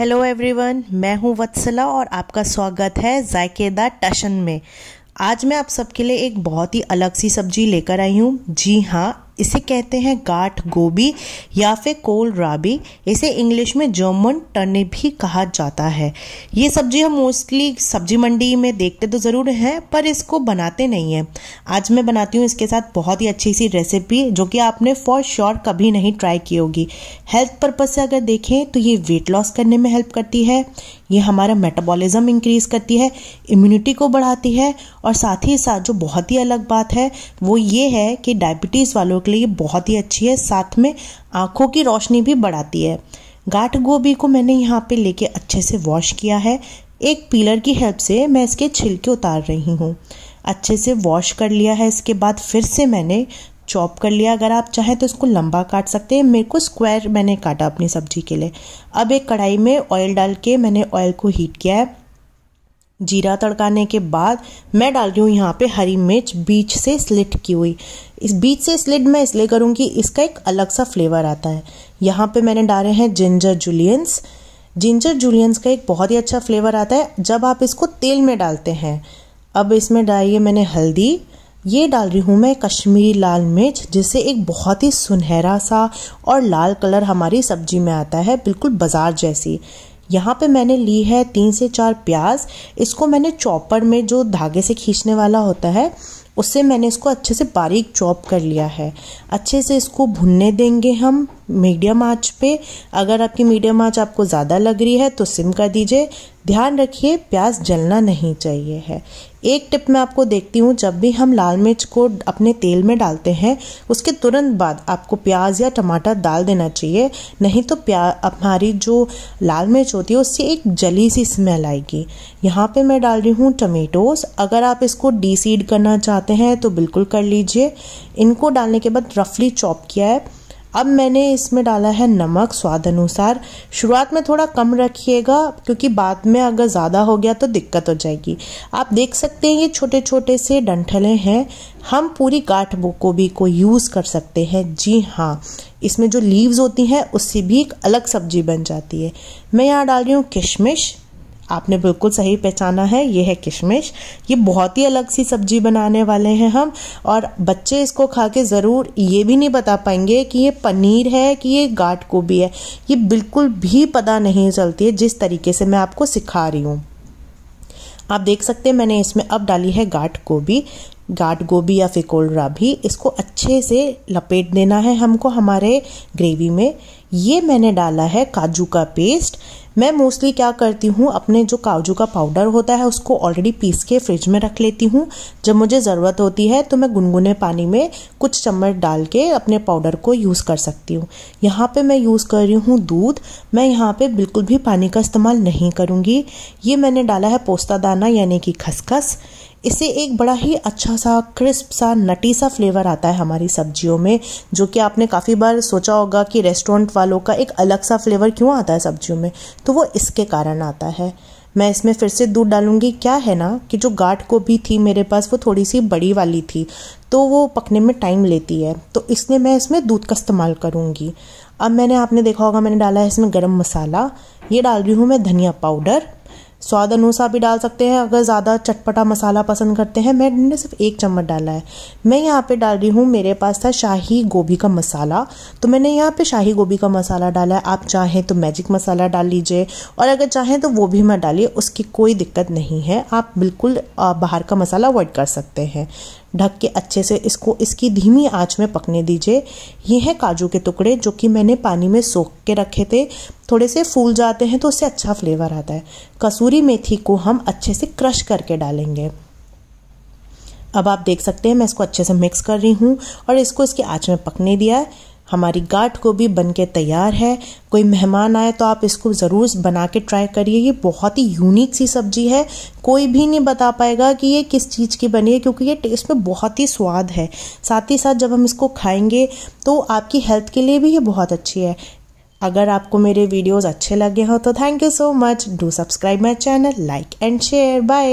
hello everyone मैं हूं वत्सला और आपका स्वागत है जायकेदार टशन में आज मैं आप सबके लिए एक बहुत ही अलग सी सब्जी लेकर आई हूं जी हाँ इसे कहते हैं गाठ गोभी या फिर कोल राबी इसे इंग्लिश में जर्मन टर्ने भी कहा जाता है ये सब्जी हम मोस्टली सब्जी मंडी में देखते तो ज़रूर हैं पर इसको बनाते नहीं हैं आज मैं बनाती हूँ इसके साथ बहुत ही अच्छी सी रेसिपी जो कि आपने फॉर श्योर कभी नहीं ट्राई की होगी हेल्थ पर्पज़ से अगर देखें तो ये वेट लॉस करने में हेल्प करती है ये हमारा मेटाबॉलिज्म इंक्रीज करती है इम्यूनिटी को बढ़ाती है और साथ ही साथ जो बहुत ही अलग बात है वो ये है कि डायबिटीज़ वालों के लिए बहुत ही अच्छी है साथ में आँखों की रोशनी भी बढ़ाती है गाठ गोभी को मैंने यहाँ पे लेके अच्छे से वॉश किया है एक पीलर की हेल्प से मैं इसके छिलके उतार रही हूँ अच्छे से वॉश कर लिया है इसके बाद फिर से मैंने चॉप कर लिया अगर आप चाहें तो इसको लंबा काट सकते हैं मेरे को स्क्वायर मैंने काटा अपनी सब्जी के लिए अब एक कढ़ाई में ऑयल डाल के मैंने ऑयल को हीट किया है जीरा तड़काने के बाद मैं डाल रही हूँ यहाँ पे हरी मिर्च बीच से स्लिट की हुई इस बीच से स्लिट मैं इसलिए करूँगी इसका एक अलग सा फ्लेवर आता है यहाँ पे मैंने डाले हैं जिंजर जूलियंस जिंजर जूलियंस का एक बहुत ही अच्छा फ्लेवर आता है जब आप इसको तेल में डालते हैं अब इसमें डालिए मैंने हल्दी ये डाल रही हूँ मैं कश्मीरी लाल मिर्च जिससे एक बहुत ही सुनहरा सा और लाल कलर हमारी सब्जी में आता है बिल्कुल बाज़ार जैसी यहाँ पे मैंने ली है तीन से चार प्याज इसको मैंने चॉपर में जो धागे से खींचने वाला होता है उससे मैंने इसको अच्छे से बारीक चॉप कर लिया है अच्छे से इसको भुनने देंगे हम मीडियम आंच पे अगर आपकी मीडियम आंच आपको ज़्यादा लग रही है तो सिम कर दीजिए ध्यान रखिए प्याज जलना नहीं चाहिए है एक टिप मैं आपको देखती हूँ जब भी हम लाल मिर्च को अपने तेल में डालते हैं उसके तुरंत बाद आपको प्याज या टमाटर डाल देना चाहिए नहीं तो प्या हमारी जो लाल मिर्च होती है उससे एक जली सी स्मेल आएगी यहाँ पे मैं डाल रही हूँ टमेटोज अगर आप इसको डीसीड करना चाहते हैं तो बिल्कुल कर लीजिए इनको डालने के बाद रफली चॉप किया है अब मैंने इसमें डाला है नमक स्वाद अनुसार शुरुआत में थोड़ा कम रखिएगा क्योंकि बाद में अगर ज़्यादा हो गया तो दिक्कत हो जाएगी आप देख सकते हैं ये छोटे छोटे से डंठले हैं हम पूरी गाठ गोभी को यूज़ कर सकते हैं जी हाँ इसमें जो लीव्स होती हैं उससे भी एक अलग सब्जी बन जाती है मैं यहाँ डाल रही हूँ किशमिश आपने बिल्कुल सही पहचाना है ये है किशमिश ये बहुत ही अलग सी सब्जी बनाने वाले हैं हम और बच्चे इसको खा के ज़रूर ये भी नहीं बता पाएंगे कि ये पनीर है कि ये गाट गोभी है ये बिल्कुल भी पता नहीं चलती है जिस तरीके से मैं आपको सिखा रही हूँ आप देख सकते हैं मैंने इसमें अब डाली है गाट गोभी गाट गोभी या फिकोलरा भी इसको अच्छे से लपेट देना है हमको हमारे ग्रेवी में ये मैंने डाला है काजू का पेस्ट मैं मोस्टली क्या करती हूँ अपने जो काजू का पाउडर होता है उसको ऑलरेडी पीस के फ्रिज में रख लेती हूँ जब मुझे ज़रूरत होती है तो मैं गुनगुने पानी में कुछ चम्मच डाल के अपने पाउडर को यूज़ कर सकती हूँ यहाँ पे मैं यूज़ कर रही हूँ दूध मैं यहाँ पे बिल्कुल भी पानी का इस्तेमाल नहीं करूँगी ये मैंने डाला है पोस्ता दाना यानी कि खसखस इससे एक बड़ा ही अच्छा सा क्रिस्प सा नटी सा फ्लेवर आता है हमारी सब्जियों में जो कि आपने काफ़ी बार सोचा होगा कि रेस्टोरेंट वालों का एक अलग सा फ्लेवर क्यों आता है सब्जियों में तो वो इसके कारण आता है मैं इसमें फिर से दूध डालूंगी क्या है ना कि जो गाठ को भी थी मेरे पास वो थोड़ी सी बड़ी वाली थी तो वो पकने में टाइम लेती है तो इसलिए मैं इसमें दूध का इस्तेमाल करूँगी अब मैंने आपने देखा होगा मैंने डाला है इसमें गरम मसाला ये डाल रही हूँ मैं धनिया पाउडर स्वाद अनुसार भी डाल सकते हैं अगर ज़्यादा चटपटा मसाला पसंद करते हैं मैंने सिर्फ एक चम्मच डाला है मैं यहाँ पे डाल रही हूँ मेरे पास था शाही गोभी का मसाला तो मैंने यहाँ पे शाही गोभी का मसाला डाला है आप चाहें तो मैजिक मसाला डाल लीजिए और अगर चाहें तो वो भी मैं डालिए उसकी कोई दिक्कत नहीं है आप बिल्कुल बाहर का मसाला अवॉइड कर सकते हैं ढक के अच्छे से इसको इसकी धीमी आंच में पकने दीजिए ये हैं काजू के टुकड़े जो कि मैंने पानी में सोख के रखे थे थोड़े से फूल जाते हैं तो उससे अच्छा फ्लेवर आता है कसूरी मेथी को हम अच्छे से क्रश करके डालेंगे अब आप देख सकते हैं मैं इसको अच्छे से मिक्स कर रही हूँ और इसको इसके आँच में पकने दिया है हमारी गाठ को भी बन के तैयार है कोई मेहमान आए तो आप इसको ज़रूर बना के ट्राई करिए ये बहुत ही यूनिक सी सब्जी है कोई भी नहीं बता पाएगा कि ये किस चीज़ की बनी है क्योंकि ये टेस्ट में बहुत ही स्वाद है साथ ही साथ जब हम इसको खाएंगे तो आपकी हेल्थ के लिए भी ये बहुत अच्छी है अगर आपको मेरे वीडियोस अच्छे लगे हो तो thank you so much do subscribe my channel like and share bye